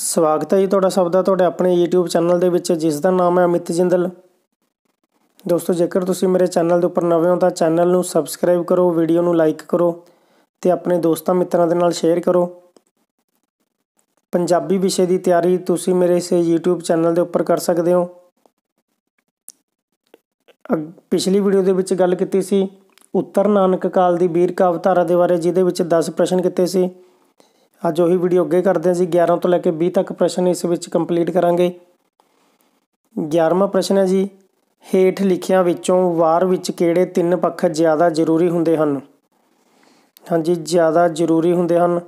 ਸਵਾਗਤ ਹੈ ਜੀ ਤੁਹਾਡਾ ਸਭ ਦਾ ਤੁਹਾਡੇ ਆਪਣੇ YouTube ਚੈਨਲ ਦੇ ਵਿੱਚ ਜਿਸ ਦਾ ਨਾਮ ਹੈ ਅਮਿਤ ਜਿੰਦਲ ਦੋਸਤੋ ਜੇਕਰ ਤੁਸੀਂ ਮੇਰੇ ਚੈਨਲ ਦੇ ਉੱਪਰ ਨਵੇਂ ਹੋ ਤਾਂ ਚੈਨਲ ਨੂੰ ਸਬਸਕ੍ਰਾਈਬ ਕਰੋ ਵੀਡੀਓ ਨੂੰ ਲਾਈਕ ਕਰੋ ਤੇ ਆਪਣੇ ਦੋਸਤਾਂ ਮਿੱਤਰਾਂ ਦੇ ਨਾਲ ਸ਼ੇਅਰ ਕਰੋ ਪੰਜਾਬੀ ਵਿਸ਼ੇ ਦੀ ਤਿਆਰੀ ਤੁਸੀਂ ਮੇਰੇ ਇਸ YouTube ਚੈਨਲ ਦੇ ਉੱਪਰ ਕਰ ਸਕਦੇ ਹੋ ਪਿਛਲੀ ਵੀਡੀਓ ਦੇ ਵਿੱਚ ਗੱਲ ਕੀਤੀ ਸੀ ਉੱਤਰ ਨਾਨਕ ਕਾਲ ਦੀ ਬੀਰ ਕਾਵਤਾਰਾ ਦੇ ਬਾਰੇ ਜਿਹਦੇ ਵਿੱਚ 10 ਪ੍ਰਸ਼ਨ ਕੀਤੇ ਸੀ ਅੱਜ ਉਹੀ ਵੀਡੀਓ ਅੱਗੇ ਕਰਦੇ ਹਾਂ ਜੀ 11 ਤੋਂ ਲੈ ਕੇ 20 ਤੱਕ ਪ੍ਰਸ਼ਨ ਇਸ ਵਿੱਚ ਕੰਪਲੀਟ ਕਰਾਂਗੇ 11ਵਾਂ ਪ੍ਰਸ਼ਨ ਹੈ ਜੀ ਹੇਠ ਲਿਖਿਆਂ ਵਿੱਚੋਂ ਵਾਰ ਵਿੱਚ ਕਿਹੜੇ ਤਿੰਨ ਪੱਖ ਜ਼ਿਆਦਾ ਜ਼ਰੂਰੀ ਹੁੰਦੇ ਹਨ ਹਾਂਜੀ ਜ਼ਿਆਦਾ ਜ਼ਰੂਰੀ ਹੁੰਦੇ ਹਨ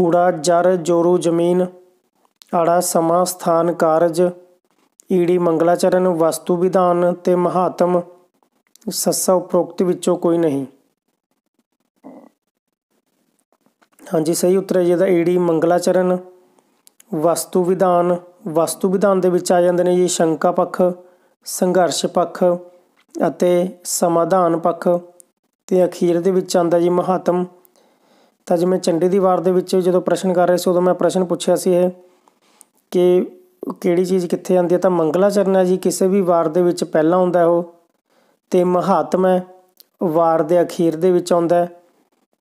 ਊੜਾ ਜਰ ਜੋਰੂ ਜ਼ਮੀਨ ਆੜਾ ਸਮਾਂ ਸਥਾਨ ਕਾਰਜ ਈੜੀ ਮੰਗਲਾਚਰਨ ਵਸਤੂ ਵਿਧਾਨ ਤੇ ਮਹਾਤਮ ਸੱਸਾ ਉਪਰੋਕਤ ਵਿੱਚੋਂ ਕੋਈ ਨਹੀਂ ਹਾਂਜੀ ਸਹੀ ਉੱਤਰ ਹੈ ਜੀ ਇਹਦਾ ਈਡੀ ਮੰਗਲਾਚਰਨ ਵਸਤੂ ਵਿਧਾਨ ਵਸਤੂ ਵਿਧਾਨ ਦੇ ਵਿੱਚ ਆ ਜਾਂਦੇ ਨੇ ਜੀ ਸ਼ੰਕਾ ਪੱਖ ਸੰਘਰਸ਼ ਪੱਖ ਅਤੇ ਸਮਾਧਾਨ ਪੱਖ ਤੇ ਅਖੀਰ ਦੇ ਵਿੱਚ ਆਂਦਾ ਜੀ ਮਹਾਤਮ ਤਾਂ ਜਿਵੇਂ ਚੰਡੀ ਦੀ ਵਾਰ ਦੇ ਵਿੱਚ ਜਦੋਂ ਪ੍ਰਸ਼ਨ ਕਰ ਰਹੇ ਸੀ ਉਦੋਂ ਮੈਂ ਪ੍ਰਸ਼ਨ ਪੁੱਛਿਆ ਸੀ ਇਹ ਕਿ ਕਿਹੜੀ ਚੀਜ਼ ਕਿੱਥੇ ਆਉਂਦੀ ਹੈ ਤਾਂ ਮੰਗਲਾਚਰਨ ਹੈ ਜੀ ਕਿਸੇ ਵੀ ਵਾਰ ਦੇ ਵਿੱਚ ਪਹਿਲਾਂ ਆਉਂਦਾ ਉਹ ਤੇ ਮਹਾਤਮ ਹੈ ਵਾਰ ਦੇ ਅਖੀਰ ਦੇ ਵਿੱਚ ਆਉਂਦਾ ਹੈ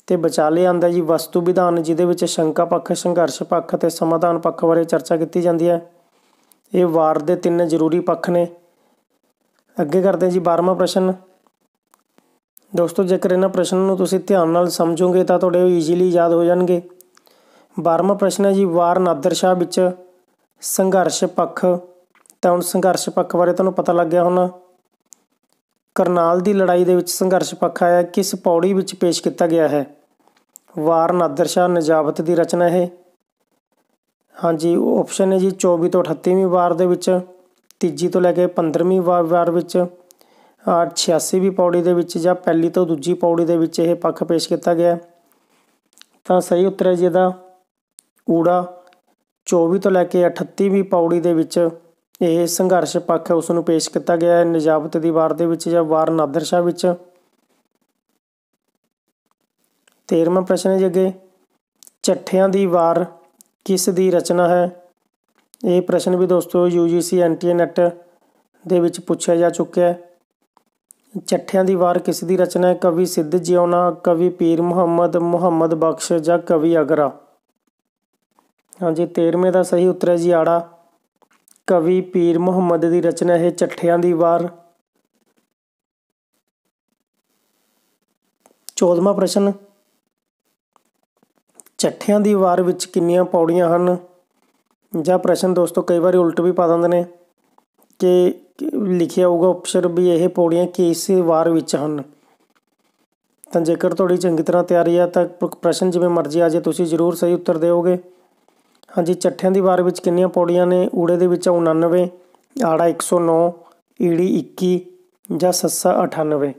ਤੇ ਵਿਚਾਲੇ ਆਂਦਾ ਜੀ ਵਸਤੂ ਵਿਧਾਨ ਜਿਹਦੇ ਵਿੱਚ ਸ਼ੰਕਾ ਪੱਖ ਸੰਘਰਸ਼ ਪੱਖ ਤੇ ਸਮਾਧਾਨ ਪੱਖ ਬਾਰੇ ਚਰਚਾ ਕੀਤੀ ਜਾਂਦੀ ਹੈ ਇਹ ਵਾਰ ਦੇ ਤਿੰਨ ਜ਼ਰੂਰੀ ਪੱਖ ਨੇ ਅੱਗੇ ਕਰਦੇ ਜੀ 12ਵਾਂ ਪ੍ਰਸ਼ਨ ਦੋਸਤੋ ਜੇਕਰ ਇਹਨਾਂ ਪ੍ਰਸ਼ਨ ਨੂੰ ਤੁਸੀਂ ਧਿਆਨ ਨਾਲ ਸਮਝੋਗੇ ਤਾਂ ਤੁਹਾਡੇ ਉਹ ਈਜ਼ੀਲੀ ਯਾਦ ਹੋ ਜਾਣਗੇ 12ਵਾਂ ਪ੍ਰਸ਼ਨ ਹੈ ਜੀ ਵਾਰ ਸ਼ਾਹ ਵਿੱਚ ਸੰਘਰਸ਼ ਪੱਖ ਤਾਂ ਹੁਣ ਸੰਘਰਸ਼ ਪੱਖ ਬਾਰੇ ਤੁਹਾਨੂੰ ਪਤਾ ਲੱਗ ਗਿਆ ਹੋਣਾ ਕਰਨਾਲ ਦੀ ਲੜਾਈ ਦੇ ਵਿੱਚ ਸੰਘਰਸ਼ ਪੱਖ ਆਇਆ ਕਿਸ ਪੌੜੀ ਵਿੱਚ ਪੇਸ਼ ਕੀਤਾ ਗਿਆ ਹੈ ਵਾਰ ਨਾਦਰ ਸ਼ਾਹ ਨਜਾਬਤ ਦੀ ਰਚਨਾ ਹੈ ਹਾਂਜੀ ਆਪਸ਼ਨ ਹੈ ਜੀ 24 ਤੋਂ 38ਵੀਂ ਵਾਰ ਦੇ ਵਿੱਚ ਤੀਜੀ ਤੋਂ ਲੈ ਕੇ 15ਵੀਂ ਵਾਰ ਵਿੱਚ 86ਵੀਂ ਪੌੜੀ ਦੇ ਵਿੱਚ ਜਾਂ ਪਹਿਲੀ ਤੋਂ ਦੂਜੀ ਪੌੜੀ ਦੇ ਵਿੱਚ ਇਹ ਪੱਖ ਪੇਸ਼ ਕੀਤਾ ਗਿਆ ਤਾਂ ਸਹੀ ਉੱਤਰ ਹੈ ਜੀ ਇਹਦਾ ਊੜਾ 24 ਤੋਂ ਲੈ ਕੇ 38ਵੀਂ ਪੌੜੀ ਦੇ ਵਿੱਚ ਇਹ ਸੰਘਰਸ਼ ਪੱਖ ਉਸ ਨੂੰ ਪੇਸ਼ ਕੀਤਾ ਗਿਆ ਹੈ ਨਜਾਬਤ ਦੀ ਵਾਰ ਦੇ ਵਿੱਚ ਜਾਂ ਵਾਰ ਨਾਦਰ ਸ਼ਾਹ ਵਿੱਚ 13ਵਾਂ ਪ੍ਰਸ਼ਨ ਹੈ ਜੀ ਅੱਗੇ ਚੱਠਿਆਂ ਦੀ ਵਾਰ ਕਿਸ ਦੀ ਰਚਨਾ ਹੈ ਇਹ ਪ੍ਰਸ਼ਨ ਵੀ ਦੋਸਤੋ UGC NTNET ਦੇ ਵਿੱਚ ਪੁੱਛਿਆ ਜਾ ਚੁੱਕਿਆ ਹੈ ਚੱਠਿਆਂ ਦੀ ਵਾਰ ਕਿਸ ਦੀ ਰਚਨਾ ਹੈ ਕਵੀ ਸਿੱਧ ਜਿਉਣਾ ਕਵੀ ਪੀਰ ਮੁਹੰਮਦ ਮੁਹੰਮਦ ਬਖਸ਼ ਜਾਂ ਕਵੀ ਅਗਰਾ ਹਾਂਜੀ 13ਵੇਂ ਦਾ ਸਹੀ ਉੱਤਰ ਹੈ ਜੀ ਆੜਾ ਕਵੀ ਪੀਰ ਮੁਹੰਮਦ ਦੀ ਰਚਨਾ ਹੈ ਚੱਠਿਆਂ ਦੀ ਵਾਰ 14ਵਾਂ ਪ੍ਰਸ਼ਨ ਚੱਠਿਆਂ ਦੀ ਵਾਰ ਵਿੱਚ ਕਿੰਨੀਆਂ ਪੌੜੀਆਂ ਹਨ ਜਾਂ ਪ੍ਰਸ਼ਨ ਦੋਸਤੋ ਕਈ ਵਾਰੀ ਉਲਟ ਵੀ ਪਾ ਦਿੰਦੇ ਨੇ ਕਿ ਲਿਖਿਆ ਹੋਊਗਾ ਅਪਸ਼ਰ ਵੀ ਇਹ ਪੌੜੀਆਂ ਕਿਸ ਵਾਰ ਵਿੱਚ ਹਨ ਤਾਂ ਜੇਕਰ ਤੁਹਾਡੀ ਚੰਗੀ ਤਰ੍ਹਾਂ ਤਿਆਰੀ ਆ ਤਾਂ ਪ੍ਰਸ਼ਨ ਜਿਵੇਂ ਮਰਜ਼ੀ ਆ ਜੇ ਤੁਸੀਂ ਜ਼ਰੂਰ ਸਹੀ ਉੱਤਰ ਦਿਓਗੇ ਹਾਂਜੀ ਚੱਠਿਆਂ ਦੀ ਵਾਰ ਵਿੱਚ ਕਿੰਨੀਆਂ ਪੌੜੀਆਂ ਨੇ ਊੜੇ ਦੇ ਵਿੱਚ 99 ਆੜਾ 109 ਈੜੀ 21 ਜਾਂ ਸੱਸਾ 98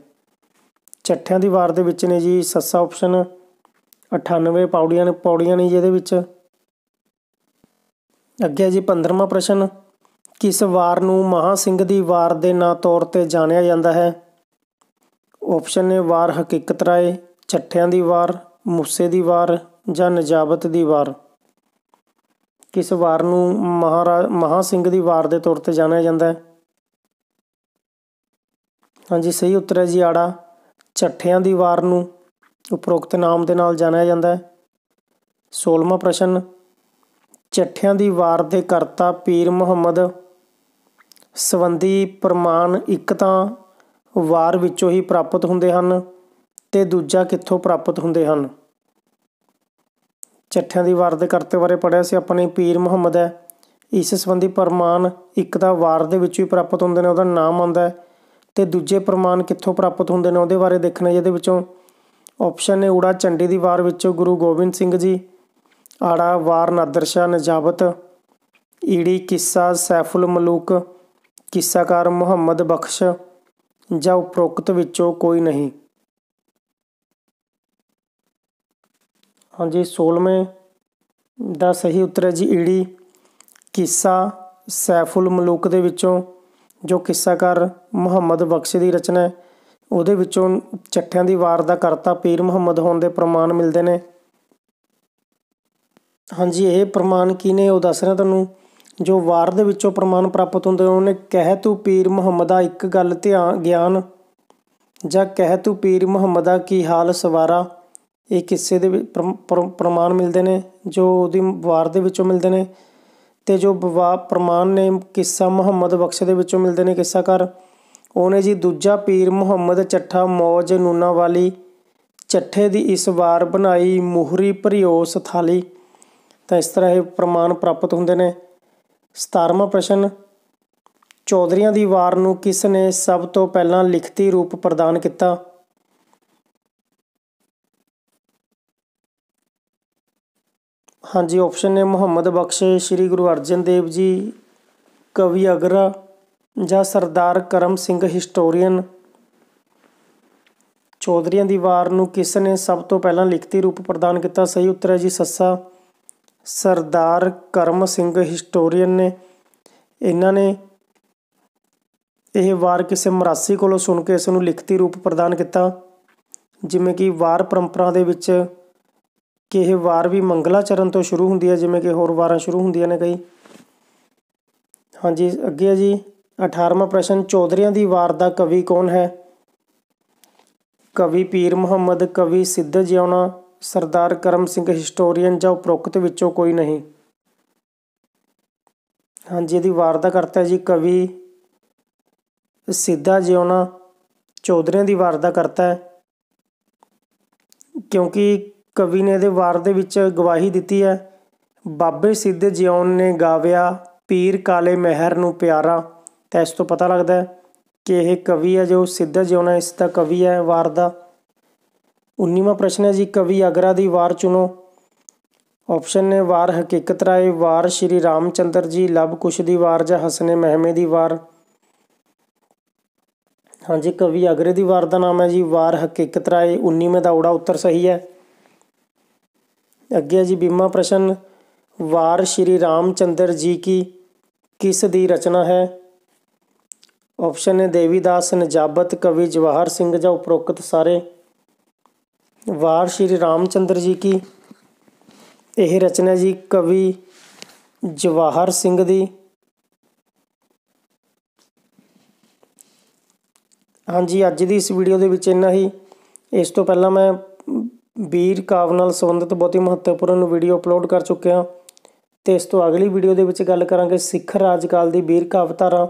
ਚੱਠਿਆਂ ਦੀ ਵਾਰ ਦੇ ਵਿੱਚ ਨੇ ਜੀ ਸੱਸਾ ਆਪਸ਼ਨ 98 ਪੌੜੀਆਂ ਨੇ ਪੌੜੀਆਂ ਨੇ ਜਿਹਦੇ ਵਿੱਚ ਅੱਗੇ ਜੀ 15ਵਾਂ ਪ੍ਰਸ਼ਨ ਕਿਸ ਵਾਰ ਨੂੰ ਮਹਾ ਸਿੰਘ ਦੀ ਵਾਰ ਦੇ ਨਾਂ ਤੌਰ ਤੇ ਜਾਣਿਆ ਜਾਂਦਾ ਹੈ ਆਪਸ਼ਨ ਨੇ ਵਾਰ ਹਕੀਕਤ ਰਾਏ ਚੱਠਿਆਂ ਦੀ ਵਾਰ ਮੁੱਸੇ ਦੀ ਵਾਰ ਜਾਂ ਨਜਾਬਤ ਦੀ ਵਾਰ ਕਿਸ ਵਾਰ ਨੂੰ ਮਹਾਰਾ ਮਹਾ ਸਿੰਘ ਦੀ ਵਾਰ ਦੇ ਤੌਰ ਤੇ ਜਾਣਿਆ ਜਾਂਦਾ ਹੈ ਹਾਂਜੀ ਸਹੀ ਉੱਤਰ ਹੈ ਜੀ ਆੜਾ ਛੱਠਿਆਂ ਦੀ ਵਾਰ ਨੂੰ ਉਪਰੋਕਤ ਨਾਮ ਦੇ ਨਾਲ ਜਾਣਿਆ ਜਾਂਦਾ ਹੈ 16ਵਾਂ ਪ੍ਰਸ਼ਨ ਛੱਠਿਆਂ ਦੀ ਵਾਰ ਦੇ ਕਰਤਾ ਪੀਰ ਮੁਹੰਮਦ ਸੰਬੰਧੀ ਪ੍ਰਮਾਣ ਇੱਕ ਤਾਂ ਵਾਰ ਵਿੱਚੋਂ ਹੀ ਪ੍ਰਾਪਤ ਹੁੰਦੇ ਹਨ ਤੇ ਦੂਜਾ ਕਿੱਥੋਂ ਪ੍ਰਾਪਤ ਹੁੰਦੇ ਹਨ ਚੱਠਿਆਂ ਦੀ ਵਾਰ ਦੇ ਕਰਤੇ ਬਾਰੇ ਪੜਿਆ ਸੀ ਆਪਣੇ ਪੀਰ ਮੁਹੰਮਦ ਹੈ ਇਸ ਸੰਬੰਧੀ ਪ੍ਰਮਾਣ ਇੱਕ ਦਾ ਵਾਰ ਦੇ ਵਿੱਚ ਵੀ ਪ੍ਰਾਪਤ ਹੁੰਦੇ ਨੇ ਉਹਦਾ ਨਾਮ ਆਉਂਦਾ ਤੇ ਦੂਜੇ ਪ੍ਰਮਾਣ ਕਿੱਥੋਂ ਪ੍ਰਾਪਤ ਹੁੰਦੇ ਨੇ ਉਹਦੇ ਬਾਰੇ ਦੇਖਣਾ ਜਿਹਦੇ ਵਿੱਚੋਂ ਆਪਸ਼ਨ ਨੇ ਊੜਾ ਚੰਡੀ ਦੀ ਵਾਰ ਵਿੱਚੋਂ ਗੁਰੂ ਗੋਬਿੰਦ ਸਿੰਘ ਜੀ ਆੜਾ ਵਾਰ ਨਦਰਸ਼ਾ ਨਜਾਬਤ ਈੜੀ ਕਿੱਸਾ ਸੈਫੁਲ ਮਲੂਕ ਕਿੱਸਾਕਾਰ ਮੁਹੰਮਦ ਬਖਸ਼ ਜਾਂ ਉਪਰੋਕਤ ਵਿੱਚੋਂ ਕੋਈ ਨਹੀਂ ਹਾਂਜੀ 16ਵੇਂ ਦਾ ਸਹੀ ਉੱਤਰ ਹੈ ਜੀ ਈੜੀ ਕਿੱਸਾ ਸੈਫੁਲ ਮਲੂਕ ਦੇ ਵਿੱਚੋਂ ਜੋ ਕਿੱਸਾਕਾਰ ਮੁਹੰਮਦ ਬਖਸ਼ ਦੀ ਰਚਨਾ ਹੈ ਉਹਦੇ ਵਿੱਚੋਂ ਚੱਠਿਆਂ ਦੀ ਵਾਰ ਦਾ ਕਰਤਾ ਪੀਰ ਮੁਹੰਮਦ ਹੋਣ ਦੇ ਪ੍ਰਮਾਣ ਮਿਲਦੇ ਨੇ ਹਾਂਜੀ ਇਹ ਪ੍ਰਮਾਣ ਕੀ ਨੇ ਉਹ ਦੱਸ ਰਿਹਾ ਤੁਹਾਨੂੰ ਜੋ ਵਾਰ ਦੇ ਵਿੱਚੋਂ ਪ੍ਰਮਾਣ ਪ੍ਰਾਪਤ ਹੁੰਦੇ ਉਹਨੇ ਕਹਿ ਤੂ ਪੀਰ ਮੁਹੰਮਦ ਦਾ ਇੱਕ ਗੱਲ ਧਿਆਨ ਗਿਆਨ ਜਾਂ ਕਹਿ ਤੂ ਪੀਰ ਮੁਹੰਮਦ ਦਾ ਕੀ ਹਾਲ ਸਵਾਰਾ ਇਹ ਕਿੱਸੇ ਦੇ ਪ੍ਰਮਾਣ ਮਿਲਦੇ ਨੇ ਜੋ ਉਹਦੀ ਵਾਰ ਦੇ ਵਿੱਚੋਂ ਮਿਲਦੇ ਨੇ ਤੇ ਜੋ ਵਾ ਪ੍ਰਮਾਣ ਨੇ ਕਿੱਸਾ ਮੁਹੰਮਦ ਬਖਸ਼ ਦੇ ਵਿੱਚੋਂ ਮਿਲਦੇ ਨੇ ਕਰ ਉਹਨੇ ਜੀ ਦੂਜਾ ਪੀਰ ਮੁਹੰਮਦ ਚੱਠਾ ਮੌਜ ਨੂਨਾ ਵਾਲੀ ਚੱਠੇ ਦੀ ਇਸ ਵਾਰ ਬਣਾਈ ਮੁਹਰੀ ਭਰਿਓਸ ਥਾਲੀ ਤਾਂ ਇਸ ਤਰ੍ਹਾਂ ਇਹ ਪ੍ਰਮਾਣ ਪ੍ਰਾਪਤ ਹੁੰਦੇ ਨੇ 17ਵਾਂ ਪ੍ਰਸ਼ਨ ਚੌਧਰੀਆਂ ਦੀ ਵਾਰ ਨੂੰ ਕਿਸ ਨੇ ਸਭ ਤੋਂ ਪਹਿਲਾਂ ਲਿਖਤੀ ਰੂਪ ਪ੍ਰਦਾਨ ਕੀਤਾ ਹਾਂਜੀ ਆਪਸ਼ਨ ਨੇ ਮੁਹੰਮਦ ਬਖਸ਼ ਸ੍ਰੀ ਗੁਰੂ ਅਰਜਨ ਦੇਵ ਜੀ ਕਵੀ ਅਗਰਾ ਜਾਂ ਸਰਦਾਰ ਕਰਮ ਸਿੰਘ ਹਿਸਟੋਰੀਅਨ ਚੌਧਰੀਆਂ ਦੀ ਵਾਰ ਨੂੰ ਕਿਸ ਨੇ ਸਭ ਤੋਂ ਪਹਿਲਾਂ ਲਿਖਤੀ ਰੂਪ ਪ੍ਰਦਾਨ ਕੀਤਾ ਸਹੀ ਉੱਤਰ ਹੈ ਜੀ ਸੱਸਾ ਸਰਦਾਰ ਕਰਮ ਸਿੰਘ ਹਿਸਟੋਰੀਅਨ ਨੇ ਇਹਨਾਂ ਨੇ ਇਹ ਵਾਰ ਕਿਸੇ ਮਰਾਸੀ ਕੋਲੋਂ ਸੁਣ ਕੇ ਇਸ ਨੂੰ ਲਿਖਤੀ ਰੂਪ ਪ੍ਰਦਾਨ ਕੀਤਾ ਜਿਵੇਂ ਕਿ ਵਾਰ ਪਰੰਪਰਾ ਦੇ ਵਿੱਚ ਕਿ ਇਹ ਵਾਰ ਵੀ ਮੰਗਲਾ ਚਰਨ ਤੋਂ ਸ਼ੁਰੂ ਹੁੰਦੀ ਹੈ ਜਿਵੇਂ ਕਿ ਹੋਰ ਵਾਰਾਂ ਸ਼ੁਰੂ ਹੁੰਦੀਆਂ ਨੇ ਕਈ ਹਾਂਜੀ ਅੱਗੇ ਹੈ ਜੀ 18ਵਾਂ ਪ੍ਰਸ਼ਨ ਚੌਧਰੀਆਂ ਦੀ ਵਾਰ ਦਾ ਕਵੀ ਕੌਣ ਹੈ ਕਵੀ ਪੀਰ ਮੁਹੰਮਦ ਕਵੀ ਸਿੱਧ ਜਿਉਣਾ ਸਰਦਾਰ ਕਰਮ ਸਿੰਘ ਹਿਸਟੋਰੀਅਨ ਜਾਂ ਉਪਰੋਕਤ ਵਿੱਚੋਂ ਕੋਈ ਨਹੀਂ ਹਾਂਜੀ ਇਹਦੀ ਵਾਰ ਦਾ ਕਰਤਾ ਜੀ ਕਵੀ ਸਿੱਧਾ ਜਿਉਣਾ ਚੌਧਰੀਆਂ ਦੀ ਵਾਰ ਦਾ ਕਰਤਾ ਹੈ ਕਿਉਂਕਿ ਕਵੀ ਨੇ ਇਹਦੇ ਵਾਰ ਦੇ ਵਿੱਚ ਗਵਾਹੀ ਦਿੱਤੀ ਹੈ ਬਾਬੇ ਸਿੱਧ ਜਿਉਣ ਨੇ ਗਾਵਿਆ ਪੀਰ ਕਾਲੇ ਮਹਿਰ ਨੂੰ ਪਿਆਰਾ ਤਾਂ ਇਸ ਤੋਂ ਪਤਾ ਲੱਗਦਾ ਹੈ ਕਿ ਇਹ ਕਵੀ ਹੈ ਜੋ ਸਿੱਧ ਜਿਉਣਾ ਇਸ ਦਾ ਕਵੀ ਹੈ ਵਾਰ ਦਾ 19ਵਾਂ ਪ੍ਰਸ਼ਨ ਹੈ ਜੀ ਕਵੀ ਅਗਰਾ ਦੀ ਵਾਰ ਚੁਣੋ ਆਪਸ਼ਨ ਨੇ ਵਾਰ ਹਕੀਕਤ ਰਾਏ ਵਾਰ ਸ਼੍ਰੀ ਰਾਮਚੰਦਰ ਜੀ ਲਵ ਕੁਸ਼ ਦੀ ਵਾਰ ਜਾਂ ਹਸਨੇ ਮਹਿਮੇ ਦੀ ਵਾਰ ਹਾਂਜੀ ਕਵੀ ਅਗਰੇ ਦੀ ਵਾਰ ਦਾ ਨਾਮ ਹੈ ਜੀ ਵਾਰ ਹਕੀਕਤ ਰਾਏ 19ਵੇਂ ਦਾ ਉੜਾ ਉੱਤਰ ਸਹੀ ਹੈ ਅੱਗੇ ਹੈ ਜੀ ਬੀਮਾ ਪ੍ਰਸ਼ਨ ਵਾਰ ਸ਼੍ਰੀ ਰਾਮਚੰਦਰ ਜੀ ਕੀ ਕਿਸ ਦੀ ਰਚਨਾ ਹੈ ਆਪਸ਼ਨ ਹੈ ਦੇਵੀਦਾਸ ਨਜਾਬਤ ਕਵੀ ਜਵਾਹਰ ਸਿੰਘ ਜਾਂ ਉਪਰੋਕਤ ਸਾਰੇ ਵਾਰ ਸ਼੍ਰੀ ਰਾਮਚੰਦਰ ਜੀ ਕੀ ਇਹ ਰਚਨਾ ਜੀ ਕਵੀ ਜਵਾਹਰ ਸਿੰਘ ਦੀ ਹਾਂਜੀ ਅੱਜ ਦੀ ਇਸ ਵੀਡੀਓ ਦੇ ਵਿੱਚ ਇੰਨਾ ਹੀ ਇਸ ਤੋਂ ਪਹਿਲਾਂ ਮੈਂ ਵੀਰ ਕਾਵ ਨਾਲ ਸੰਬੰਧਿਤ ਬਹੁਤ ਹੀ ਮਹੱਤਵਪੂਰਨ ਵੀਡੀਓ ਅਪਲੋਡ ਕਰ ਚੁੱਕੇ ਹਾਂ ਤੇ ਇਸ ਤੋਂ ਅਗਲੀ ਵੀਡੀਓ ਦੇ ਵਿੱਚ ਗੱਲ ਕਰਾਂਗੇ ਸਿੱਖ ਰਾਜਕਾਲ ਦੀ ਵੀਰ ਕਾਵਤਾਰਾ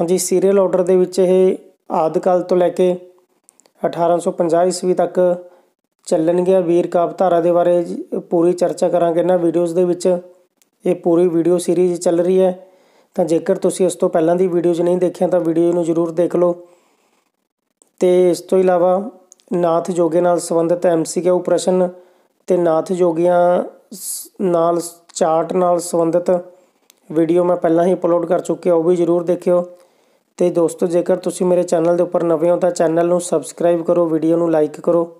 ਹਾਂਜੀ ਸੀਰੀਅਲ ਆਰਡਰ ਦੇ ਵਿੱਚ ਇਹ ਆਦਿਕਾਲ ਤੋਂ ਲੈ ਕੇ 1850 ਈਸਵੀ ਤੱਕ ਚੱਲਣ ਗਿਆ ਵੀਰ ਕਾਵਤਾਰਾ ਦੇ ਬਾਰੇ ਪੂਰੀ ਚਰਚਾ ਕਰਾਂਗੇ ਇਹਨਾਂ ਵੀਡੀਓਜ਼ ਦੇ ਵਿੱਚ ਇਹ ਪੂਰੀ ਵੀਡੀਓ ਸੀਰੀਜ਼ ਚੱਲ ਰਹੀ ਹੈ ਤਾਂ ਜੇਕਰ ਤੁਸੀਂ ਇਸ ਤੋਂ ਪਹਿਲਾਂ ਦੀ ਵੀਡੀਓਜ਼ ਨਹੀਂ ਦੇਖੀਆਂ ਤਾਂ ਵੀਡੀਓ ਨੂੰ ਜ਼ਰੂਰ ਦੇਖ ਲਓ ਤੇ ਇਸ ਤੋਂ ਇਲਾਵਾ ਨਾਥ ਜੋਗੇ ਨਾਲ ਸੰਬੰਧਿਤ ਐਮਸੀਕਿਊ ਪ੍ਰਸ਼ਨ ਤੇ ਨਾਥ ਜੋਗੀਆਂ ਨਾਲ ਚਾਰਟ ਨਾਲ ਸੰਬੰਧਿਤ ਵੀਡੀਓ ਮੈਂ ਪਹਿਲਾਂ ਹੀ ਅਪਲੋਡ ਕਰ ਚੁੱਕਿਆ ਉਹ ਵੀ ਜਰੂਰ ਦੇਖਿਓ ਤੇ ਦੋਸਤੋ ਜੇਕਰ ਤੁਸੀਂ ਮੇਰੇ ਚੈਨਲ ਦੇ ਉੱਪਰ ਨਵੇਂ ਹੋ ਤਾਂ ਚੈਨਲ ਨੂੰ ਸਬਸਕ੍ਰਾਈਬ ਕਰੋ ਵੀਡੀਓ ਨੂੰ ਲਾਈਕ ਕਰੋ